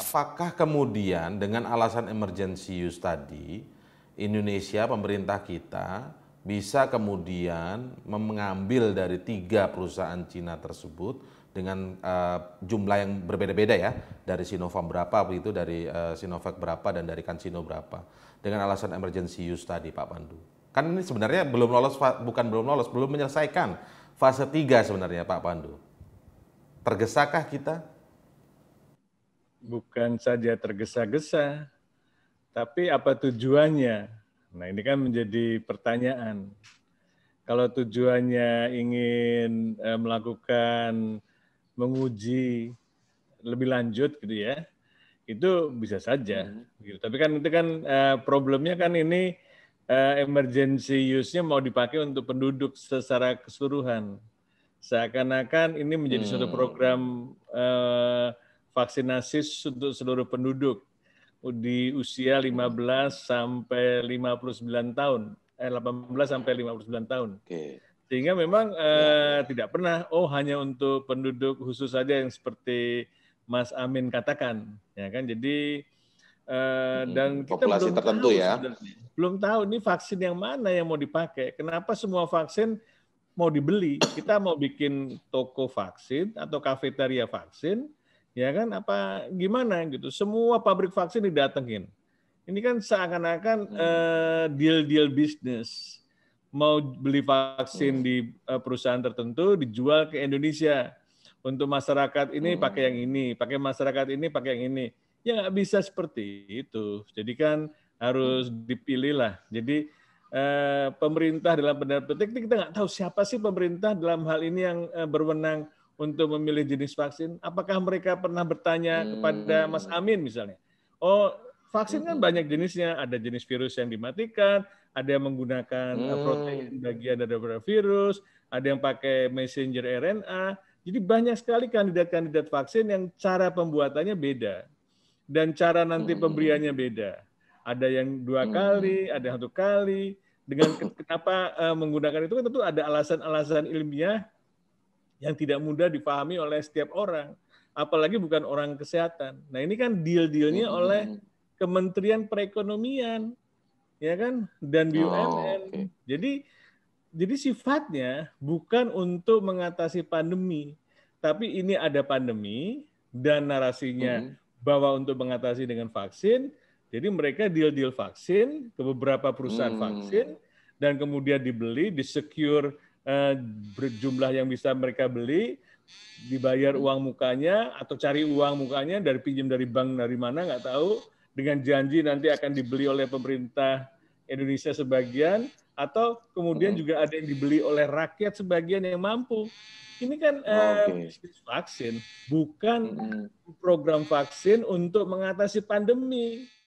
Apakah kemudian dengan alasan emergency use tadi, Indonesia, pemerintah kita, bisa kemudian mengambil dari tiga perusahaan Cina tersebut dengan uh, jumlah yang berbeda-beda ya dari Sinovac berapa begitu dari uh, Sinovac berapa dan dari Kansino berapa dengan alasan emergency use tadi Pak Pandu kan ini sebenarnya belum lolos bukan belum lolos belum menyelesaikan fase tiga sebenarnya Pak Pandu tergesakah kita bukan saja tergesa-gesa, tapi apa tujuannya? Nah, ini kan menjadi pertanyaan. Kalau tujuannya ingin eh, melakukan menguji lebih lanjut gitu ya, itu bisa saja. Hmm. Gitu. Tapi kan itu kan eh, problemnya kan ini eh, emergency use-nya mau dipakai untuk penduduk secara keseluruhan. Seakan-akan ini menjadi hmm. suatu program uh, vaksinasi untuk seluruh penduduk di usia 15 sampai 59 tahun, eh 18 sampai 59 tahun. Okay. Sehingga memang eh, tidak pernah oh hanya untuk penduduk khusus saja yang seperti Mas Amin katakan, ya kan? Jadi eh, hmm, dan kita populasi belum tertentu tahu, ya. Sebenarnya. Belum tahu ini vaksin yang mana yang mau dipakai. Kenapa semua vaksin mau dibeli? Kita mau bikin toko vaksin atau kafetaria vaksin? ya kan apa gimana gitu semua pabrik vaksin didatengin ini kan seakan-akan uh, deal-deal bisnis mau beli vaksin hmm. di uh, perusahaan tertentu dijual ke Indonesia untuk masyarakat ini hmm. pakai yang ini pakai masyarakat ini pakai yang ini ya nggak bisa seperti itu jadi kan harus dipilih lah jadi uh, pemerintah dalam benar petik kita nggak tahu siapa sih pemerintah dalam hal ini yang uh, berwenang untuk memilih jenis vaksin? Apakah mereka pernah bertanya hmm. kepada Mas Amin misalnya? Oh, vaksin kan hmm. banyak jenisnya, ada jenis virus yang dimatikan, ada yang menggunakan eh, hmm. protein bagian beberapa virus, ada yang pakai messenger RNA. Jadi banyak sekali kandidat-kandidat vaksin yang cara pembuatannya beda dan cara nanti hmm. pemberiannya beda. Ada yang dua hmm. kali, ada yang satu kali. Dengan kenapa eh, menggunakan itu kan tentu ada alasan-alasan ilmiah yang tidak mudah dipahami oleh setiap orang, apalagi bukan orang kesehatan. Nah ini kan deal-dealnya hmm. oleh Kementerian Perekonomian, ya kan, dan BUMN. Oh, okay. Jadi jadi sifatnya bukan untuk mengatasi pandemi, tapi ini ada pandemi dan narasinya hmm. bahwa untuk mengatasi dengan vaksin. Jadi mereka deal-deal vaksin ke beberapa perusahaan hmm. vaksin dan kemudian dibeli, disecure Eh, berjumlah yang bisa mereka beli, dibayar hmm. uang mukanya atau cari uang mukanya dari pinjam dari bank dari mana nggak tahu dengan janji nanti akan dibeli oleh pemerintah Indonesia sebagian atau kemudian hmm. juga ada yang dibeli oleh rakyat sebagian yang mampu. Ini kan okay. eh, vaksin, bukan hmm. program vaksin untuk mengatasi pandemi.